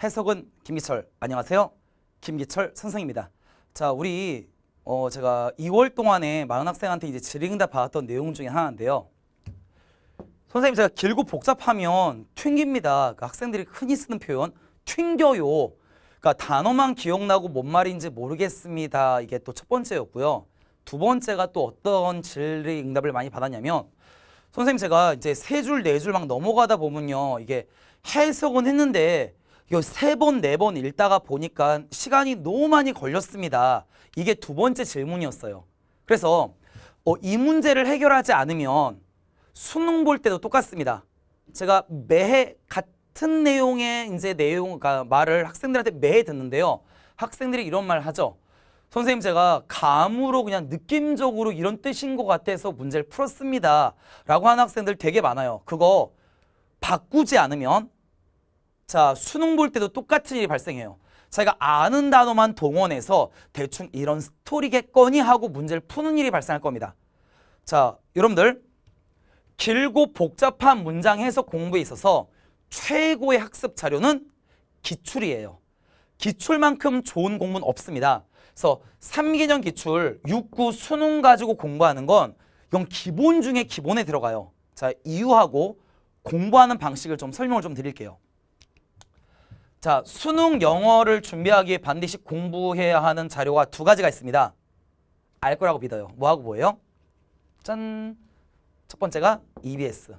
해석은 김기철. 안녕하세요. 김기철 선생입니다. 자, 우리 어 제가 2월 동안에 많은 학생한테 이제 질의응답 받았던 내용 중에 하나인데요. 선생님 제가 길고 복잡하면 튕깁니다. 그 학생들이 흔히 쓰는 표현 튕겨요. 그러니까 단어만 기억나고 뭔 말인지 모르겠습니다. 이게 또 첫 번째였고요. 두 번째가 또 어떤 질의응답을 많이 받았냐면 선생님 제가 이제 세줄네 줄 막 넘어가다 보면요. 이게 해석은 했는데 이거 세 번, 네 번 읽다가 보니까 시간이 너무 많이 걸렸습니다. 이게 두 번째 질문이었어요. 그래서 어, 이 문제를 해결하지 않으면 수능 볼 때도 똑같습니다. 제가 매해 같은 내용의 이제 내용, 그러니까 말을 학생들한테 매해 듣는데요. 학생들이 이런 말 하죠. 선생님 제가 감으로 그냥 느낌적으로 이런 뜻인 것 같아서 문제를 풀었습니다. 라고 하는 학생들 되게 많아요. 그거 바꾸지 않으면 자, 수능 볼 때도 똑같은 일이 발생해요. 자기가 아는 단어만 동원해서 대충 이런 스토리겠거니 하고 문제를 푸는 일이 발생할 겁니다. 자, 여러분들 길고 복잡한 문장 해석 공부에 있어서 최고의 학습 자료는 기출이에요. 기출만큼 좋은 공부는 없습니다. 그래서 3개년 기출, 6, 9 수능 가지고 공부하는 건 이건 기본 중에 기본에 들어가요. 자, 이유하고 공부하는 방식을 좀 설명을 좀 드릴게요. 자, 수능 영어를 준비하기 에 반드시 공부해야 하는 자료가 두 가지가 있습니다. 알 거라고 믿어요. 뭐하고 뭐예요? 짠! 첫 번째가 EBS.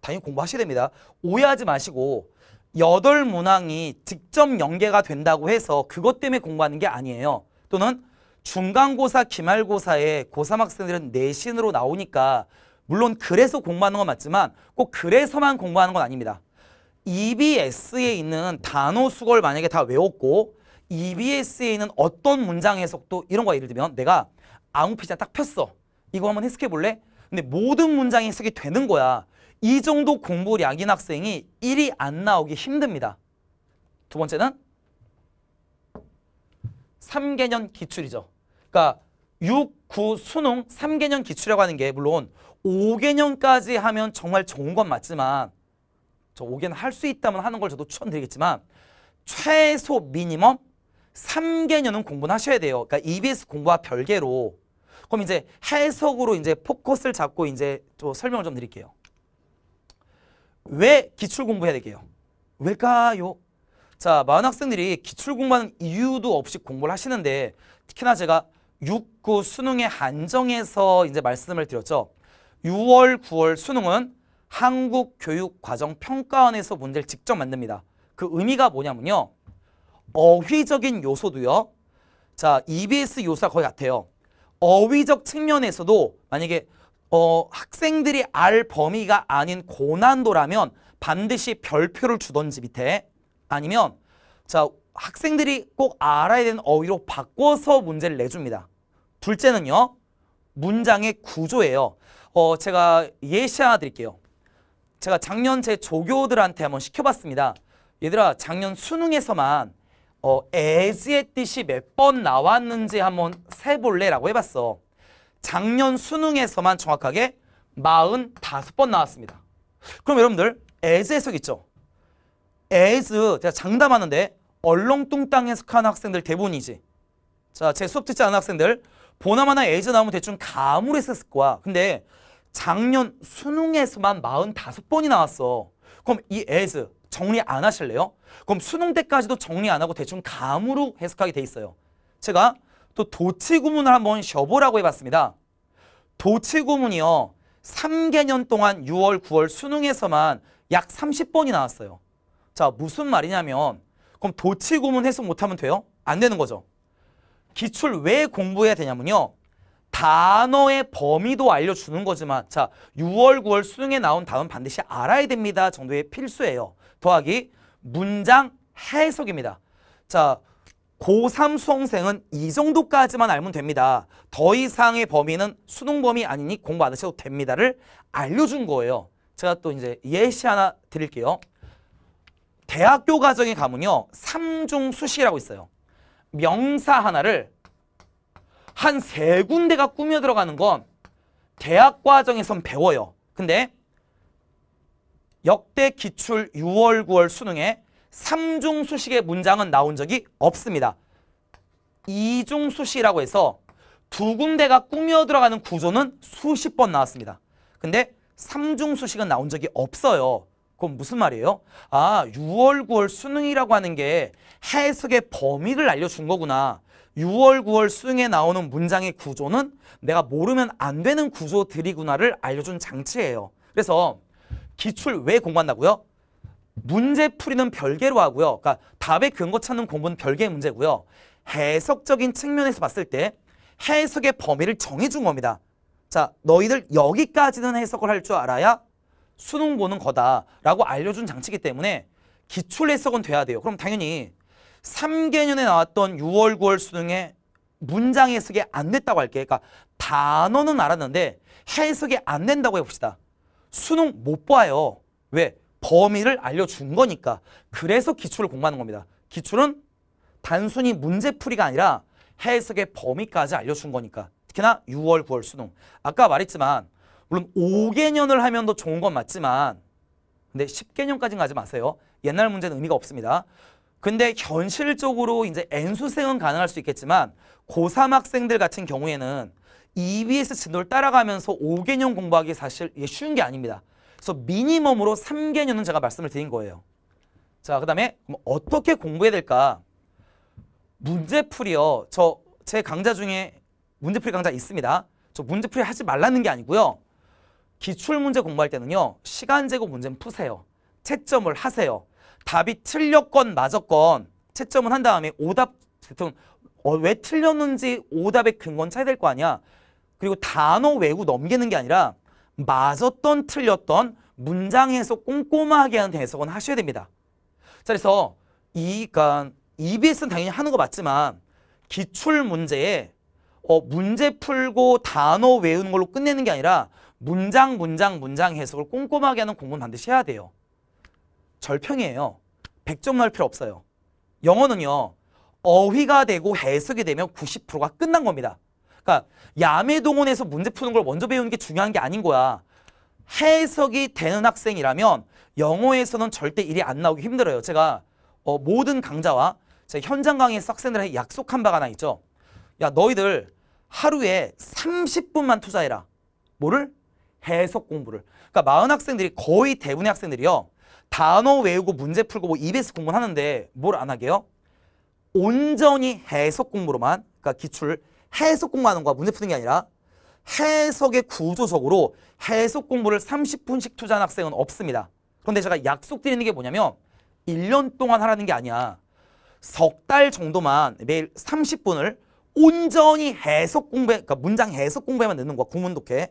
당연히 공부하셔야 됩니다. 오해하지 마시고 여덟 문항이 직접 연계가 된다고 해서 그것 때문에 공부하는 게 아니에요. 또는 중간고사, 기말고사에 고3 학생들은 내신으로 나오니까 물론 그래서 공부하는 건 맞지만 꼭 그래서만 공부하는 건 아닙니다. EBS에 있는 단어 수걸 만약에 다 외웠고 EBS에 있는 어떤 문장 해석도 이런 거 예를 들면 내가 아무 피자 딱 폈어 이거 한번 해석해 볼래? 근데 모든 문장이 해석이 되는 거야 이 정도 공부량인 학생이 1이 안 나오기 힘듭니다 두 번째는 3개년 기출이죠 그러니까 6, 9, 수능 3개년 기출이라고 하는 게 물론 5개년까지 하면 정말 좋은 건 맞지만 저 5개는 할 수 있다면 하는 걸 저도 추천드리겠지만 최소 미니멈 3개년은 공부 하셔야 돼요. 그러니까 EBS 공부와 별개로 그럼 이제 해석으로 이제 포커스를 잡고 이제 좀 설명을 좀 드릴게요. 왜 기출 공부해야 되게요? 왜까요 자, 많은 학생들이 기출 공부하는 이유도 없이 공부를 하시는데 특히나 제가 6, 9 수능의 한정에서 이제 말씀을 드렸죠. 6월, 9월 수능은 한국교육과정평가원에서 문제를 직접 만듭니다. 그 의미가 뭐냐면요. 어휘적인 요소도요. 자, EBS 요소가 거의 같아요. 어휘적 측면에서도 만약에 어, 학생들이 알 범위가 아닌 고난도라면 반드시 별표를 주던지 밑에 아니면 자 학생들이 꼭 알아야 되는 어휘로 바꿔서 문제를 내줍니다. 둘째는요. 문장의 구조예요. 어, 제가 예시 하나 드릴게요. 제가 작년 제 조교들한테 한번 시켜봤습니다. 얘들아 작년 수능에서만 어, as의 뜻이 몇 번 나왔는지 한번 세볼래라고 해봤어. 작년 수능에서만 정확하게 45번 나왔습니다. 그럼 여러분들 as 해석 있죠? as 제가 장담하는데 얼렁뚱땅 해석하는 학생들 대부분이지. 자, 제 수업 듣지 않은 학생들 보나마나 as 나오면 대충 감으 했었을 거야. 근데 작년 수능에서만 45번이 나왔어. 그럼 이 as 정리 안 하실래요? 그럼 수능 때까지도 정리 안 하고 대충 감으로 해석하게 돼 있어요. 제가 또 도치 구문을 한번 쉬어보라고 해봤습니다. 도치 구문이요. 3개년 동안 6월, 9월 수능에서만 약 30번이 나왔어요. 자, 무슨 말이냐면 그럼 도치 구문 해석 못하면 돼요? 안 되는 거죠. 기출 왜 공부해야 되냐면요. 단어의 범위도 알려주는 거지만 자 6월 9월 수능에 나온 단어 반드시 알아야 됩니다 정도의 필수예요 더하기 문장 해석입니다 자 고3 수험생은 이 정도까지만 알면 됩니다 더 이상의 범위는 수능 범위 아니니 공부 안 하셔도 됩니다를 알려준 거예요 제가 또 이제 예시 하나 드릴게요 대학교 과정에가면요 3중 수시라고 있어요 명사 하나를 한세 군데가 꾸며 들어가는 건 대학 과정에선 배워요. 근데 역대 기출 6월, 9월 수능에 3중 수식의 문장은 나온 적이 없습니다. 2중 수식이라고 해서 두 군데가 꾸며 들어가는 구조는 수십 번 나왔습니다. 근데 3중 수식은 나온 적이 없어요. 그건 무슨 말이에요? 아, 6월, 9월 수능이라고 하는 게 해석의 범위를 알려준 거구나. 6월, 9월 수능에 나오는 문장의 구조는 내가 모르면 안 되는 구조들이구나를 알려준 장치예요. 그래서 기출 왜 공부한다고요? 문제 풀이는 별개로 하고요. 그러니까 답의 근거 찾는 공부는 별개의 문제고요. 해석적인 측면에서 봤을 때 해석의 범위를 정해준 겁니다. 자, 너희들 여기까지는 해석을 할 줄 알아야 수능 보는 거다라고 알려준 장치기 이 때문에 기출 해석은 돼야 돼요. 그럼 당연히 3개년에 나왔던 6월, 9월 수능에 문장 해석이 안 됐다고 할게. 그러니까 단어는 알았는데 해석이 안 된다고 해봅시다. 수능 못 봐요. 왜? 범위를 알려준 거니까. 그래서 기출을 공부하는 겁니다. 기출은 단순히 문제풀이가 아니라 해석의 범위까지 알려준 거니까. 특히나 6월, 9월 수능. 아까 말했지만 물론 5개년을 하면 더 좋은 건 맞지만 근데 10개년까지는 가지 마세요. 옛날 문제는 의미가 없습니다. 근데 현실적으로 이제 N수생은 가능할 수 있겠지만 고3 학생들 같은 경우에는 EBS 진도를 따라가면서 5개년 공부하기 사실 쉬운 게 아닙니다. 그래서 미니멈으로 3개년은 제가 말씀을 드린 거예요. 자, 그 다음에 어떻게 공부해야 될까? 문제풀이요. 저 제 강좌 중에 문제풀이 강좌 있습니다. 저 문제풀이 하지 말라는 게 아니고요. 기출문제 공부할 때는요. 시간 제고 문제는 푸세요. 채점을 하세요. 답이 틀렸건 맞았건 채점을 한 다음에 오답 대통 어, 왜 틀렸는지 오답의 근거는 차야 될 거 아니야. 그리고 단어 외우 넘기는 게 아니라 맞았던 틀렸던 문장 해석 꼼꼼하게 하는 해석은 하셔야 됩니다. 자, 그래서 이, 그러니까 EBS는 당연히 하는 거 맞지만 기출 문제에 어, 문제 풀고 단어 외우는 걸로 끝내는 게 아니라 문장, 문장, 문장 해석을 꼼꼼하게 하는 공부는 반드시 해야 돼요. 절평이에요. 100점 넣 필요 없어요. 영어는요. 어휘가 되고 해석이 되면 90%가 끝난 겁니다. 그러니까 야매 동원에서 문제 푸는 걸 먼저 배우는 게 중요한 게 아닌 거야. 해석이 되는 학생이라면 영어에서는 절대 일이 안 나오기 힘들어요. 제가 어, 모든 강좌와 제 현장 강의에서 학생들에게 약속한 바가 하나 있죠. 야 너희들 하루에 30분만 투자해라. 뭐를? 해석 공부를. 그러니까 마흔 학생들이 거의 대부분의 학생들이요. 단어 외우고 문제 풀고 뭐 EBS 공부는 하는데 뭘 안 하게요? 온전히 해석 공부로만 그러니까 기출 해석 공부하는 거야 문제 푸는 게 아니라 해석의 구조적으로 해석 공부를 30분씩 투자한 학생은 없습니다. 그런데 제가 약속드리는 게 뭐냐면 1년 동안 하라는 게 아니야. 석 달 정도만 매일 30분을 온전히 해석 공부, 그러니까 문장 해석 공부에만 넣는 거야. 구문독해.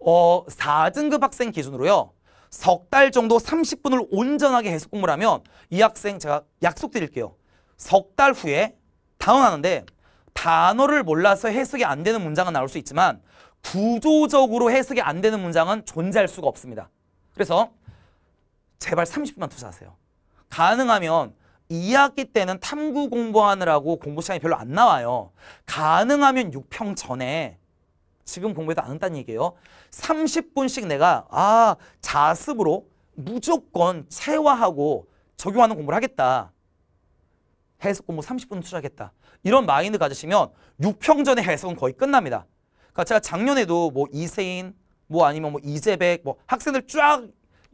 어, 4등급 학생 기준으로요. 석달 정도 30분을 온전하게 계속 공부를 하면 이 학생 제가 약속드릴게요. 석 달 후에 당황하는데 단어를 몰라서 해석이 안 되는 문장은 나올 수 있지만 구조적으로 해석이 안 되는 문장은 존재할 수가 없습니다. 그래서 제발 30분만 투자하세요. 가능하면 2학기 때는 탐구 공부하느라고 공부 시간이 별로 안 나와요. 가능하면 6평 전에 지금 공부해도 안 한다는 얘기예요. 30분씩 내가 아 자습으로 무조건 체화하고 적용하는 공부를 하겠다. 해석 공부 뭐 30분 투자하겠다. 이런 마인드 가지시면 6평 전에 해석은 거의 끝납니다. 그러니까 제가 작년에도 뭐 이세인, 뭐 아니면 뭐 이재백, 뭐 학생들 쫙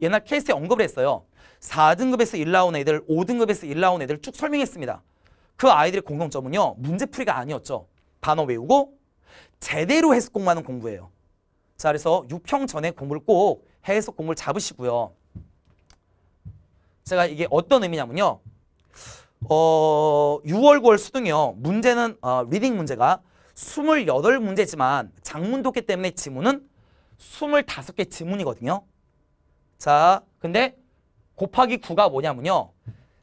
옛날 케이스에 언급을 했어요. 4등급에서 1 나온 애들, 5등급에서 1 나온 애들 쭉 설명했습니다. 그 아이들의 공통점은요. 문제풀이가 아니었죠. 단어 외우고 제대로 해석공부하는 공부예요. 자, 그래서 6평 전에 공부를 꼭 해석 공부를 잡으시고요. 제가 이게 어떤 의미냐면요. 어, 6월, 9월 수능이요. 문제는 어, 리딩 문제가 28문제지만 장문 독해 때문에 지문은 25개 지문이거든요. 자, 근데 곱하기 9가 뭐냐면요.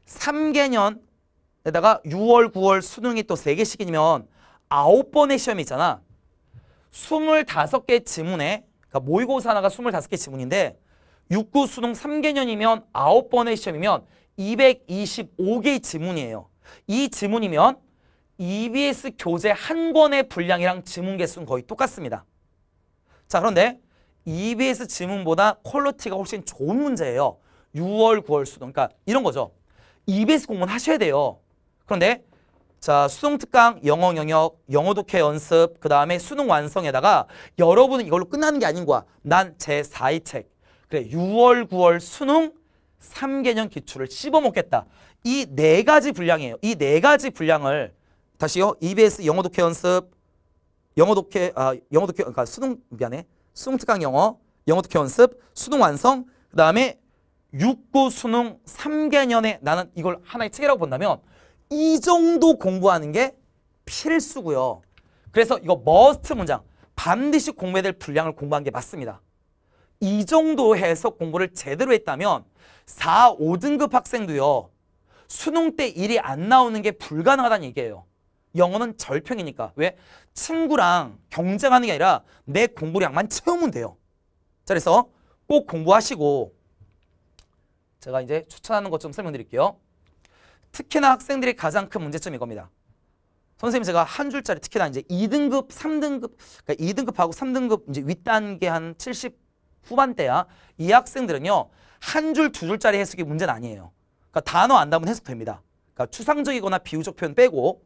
3개년에다가 6월, 9월 수능이 또 3개씩이면 9번의 시험이잖아. 25개 지문에 그러니까 모의고사 하나가 25개 지문인데 6구 수능 3개년이면 9번의 시험이면 225개의 지문이에요. 이 지문이면 EBS 교재 한 권의 분량이랑 지문 개수는 거의 똑같습니다. 자 그런데 EBS 지문보다 퀄러티가 훨씬 좋은 문제예요. 6월, 9월 수능. 그러니까 이런 거죠. EBS 공부는 하셔야 돼요. 그런데 자, 수능 특강, 영어 영역, 영어 독해 연습, 그 다음에 수능 완성에다가 여러분은 이걸로 끝나는 게 아닌 거야. 난 제 4의 책. 그래, 6월, 9월 수능 3개년 기출을 씹어먹겠다. 이 네 가지 분량이에요. 이 네 가지 분량을 다시요. EBS 영어 독해 연습, 영어 독해, 아, 영어 독해, 그러니까 수능, 미안해. 수능 특강 영어, 영어 독해 연습, 수능 완성, 그 다음에 6구 수능 3개년에 나는 이걸 하나의 책이라고 본다면 이 정도 공부하는 게 필수고요. 그래서 이거 머스트 문장 반드시 공부해야 될 분량을 공부한 게 맞습니다. 이 정도 해서 공부를 제대로 했다면 4, 5등급 학생도요. 수능 때 일이 안 나오는 게 불가능하다는 얘기예요. 영어는 절평이니까. 왜? 친구랑 경쟁하는 게 아니라 내 공부량만 채우면 돼요. 자, 그래서 꼭 공부하시고 제가 이제 추천하는 것 좀 설명드릴게요. 특히나 학생들이 가장 큰 문제점이 이겁니다. 선생님 제가 한 줄짜리 특히나 이제 2등급, 3등급, 그러니까 2등급하고 3등급 이제 윗단계 한 70 후반대야 이 학생들은요 한 줄, 두 줄짜리 해석이 문제는 아니에요. 그러니까 단어 안다면 해석됩니다. 그러니까 추상적이거나 비유적 표현 빼고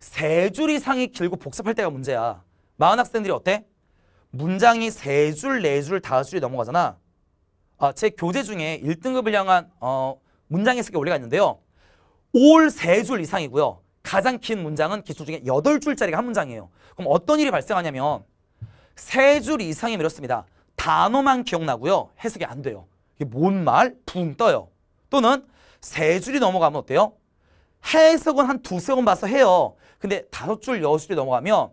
세 줄 이상이 길고 복잡할 때가 문제야. 마흔 학생들이 어때? 문장이 세 줄, 네 줄, 다섯 줄이 넘어가잖아. 아, 제 교재 중에 1등급을 향한 어, 문장 해석의 원리가 있는데요. 올세줄 이상이고요. 가장 긴 문장은 기출 중에 여덟 줄짜리가한 문장이에요. 그럼 어떤 일이 발생하냐면 세 줄 이상이면 이렇습니다. 단어만 기억나고요. 해석이 안 돼요. 이게 뭔 말? 붕 떠요. 또는 세 줄이 넘어가면 어때요? 해석은 한 두세 번 봐서 해요. 근데 다섯 줄, 여섯 줄이 넘어가면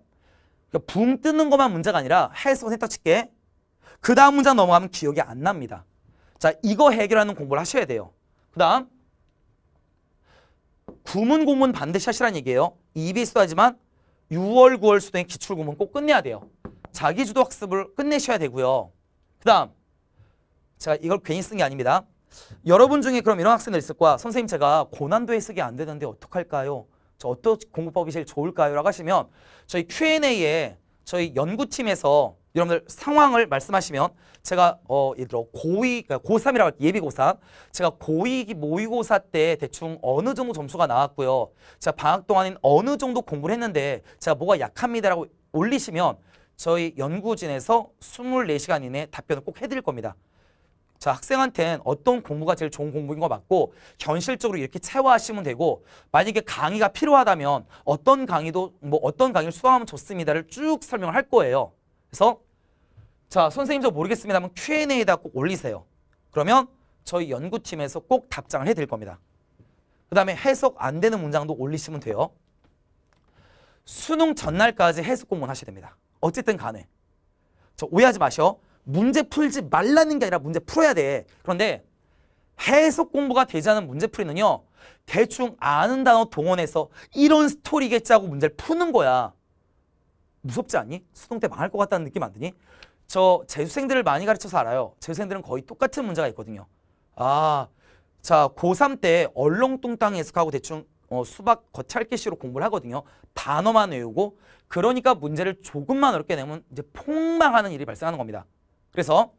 그러니까 붕 뜨는 것만 문제가 아니라 해석은 했다 칠게. 그 다음 문장 넘어가면 기억이 안 납니다. 자, 이거 해결하는 공부를 하셔야 돼요. 그 다음 구문 공문 반드시 하시라는 얘기예요. EBS도 하지만 6월, 9월 수능 기출 구문 꼭 끝내야 돼요. 자기주도 학습을 끝내셔야 되고요. 그 다음 제가 이걸 괜히 쓴 게 아닙니다. 여러분 중에 그럼 이런 학생들 있을 거야. 선생님 제가 고난도에 쓰기 안 되는데 어떡할까요? 저 어떤 공부법이 제일 좋을까요? 라고 하시면 저희 Q&A에 저희 연구팀에서 여러분들 상황을 말씀하시면 제가 어 예를 들어 고위 그러니까 고3이라고 할게 예비 고3 제가 고2 모의고사 때 대충 어느 정도 점수가 나왔고요 제가 방학 동안엔 어느 정도 공부를 했는데 제가 뭐가 약합니다라고 올리시면 저희 연구진에서 24시간 이내에 답변을 꼭 해드릴 겁니다 자 학생한테는 어떤 공부가 제일 좋은 공부인 거 맞고 현실적으로 이렇게 체화하시면 되고 만약에 강의가 필요하다면 어떤 강의도 뭐 어떤 강의를 수강하면 좋습니다를 쭉 설명을 할 거예요. 그래서 자 선생님 저 모르겠습니다만 Q&A에다 꼭 올리세요. 그러면 저희 연구팀에서 꼭 답장을 해드릴 겁니다. 그 다음에 해석 안 되는 문장도 올리시면 돼요. 수능 전날까지 해석 공부는 하셔야 됩니다. 어쨌든 간에. 저 오해하지 마셔. 문제 풀지 말라는 게 아니라 문제 풀어야 돼. 그런데 해석 공부가 되지 않은 문제 풀이는요. 대충 아는 단어 동원해서 이런 스토리겠지 하고 문제를 푸는 거야. 무섭지 않니? 수능 때 망할 것 같다는 느낌 안 드니? 저 재수생들을 많이 가르쳐서 알아요. 재수생들은 거의 똑같은 문제가 있거든요. 아, 자 고3 때 얼렁뚱땅 해석하고 대충 어, 수박 겉찰기식으로 공부를 하거든요. 단어만 외우고 그러니까 문제를 조금만 어렵게 내면 이제 폭망하는 일이 발생하는 겁니다. 그래서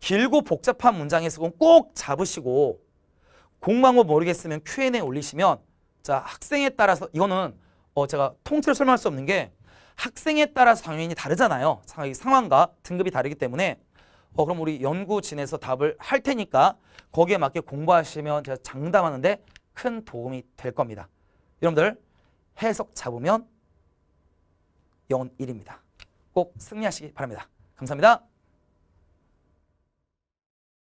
길고 복잡한 문장 의수은꼭 잡으시고 공방법 모르겠으면 Q&A 올리시면 자 학생에 따라서 이거는 어 제가 통째로 설명할 수 없는 게 학생에 따라서 당연히 다르잖아요. 상황과 등급이 다르기 때문에 어 그럼 우리 연구진에서 답을 할 테니까 거기에 맞게 공부하시면 제가 장담하는데 큰 도움이 될 겁니다. 여러분들 해석 잡으면 영원 1입니다. 꼭 승리하시기 바랍니다. 감사합니다.